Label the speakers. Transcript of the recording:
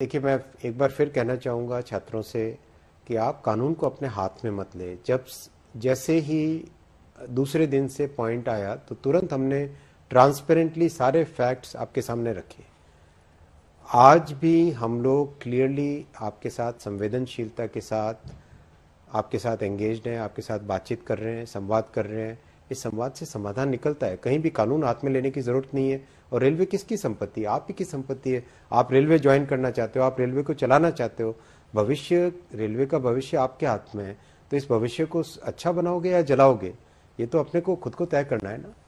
Speaker 1: देखिए मैं एक बार फिर कहना चाहूँगा छात्रों से कि आप कानून को अपने हाथ में मत ले जब जैसे ही दूसरे दिन से पॉइंट आया तो तुरंत हमने ट्रांसपेरेंटली सारे फैक्ट्स आपके सामने रखे आज भी हम लोग क्लियरली आपके साथ संवेदनशीलता के साथ आपके साथ एंगेज हैं आपके साथ बातचीत कर रहे हैं संवाद कर रहे हैं इस संवाद से समाधान निकलता है कहीं भी कानून हाथ में लेने की जरूरत नहीं है और रेलवे किसकी संपत्ति है आप ही की संपत्ति है आप रेलवे ज्वाइन करना चाहते हो आप रेलवे को चलाना चाहते हो भविष्य रेलवे का भविष्य आपके हाथ में है तो इस भविष्य को अच्छा बनाओगे या जलाओगे ये तो अपने को खुद को तय करना है ना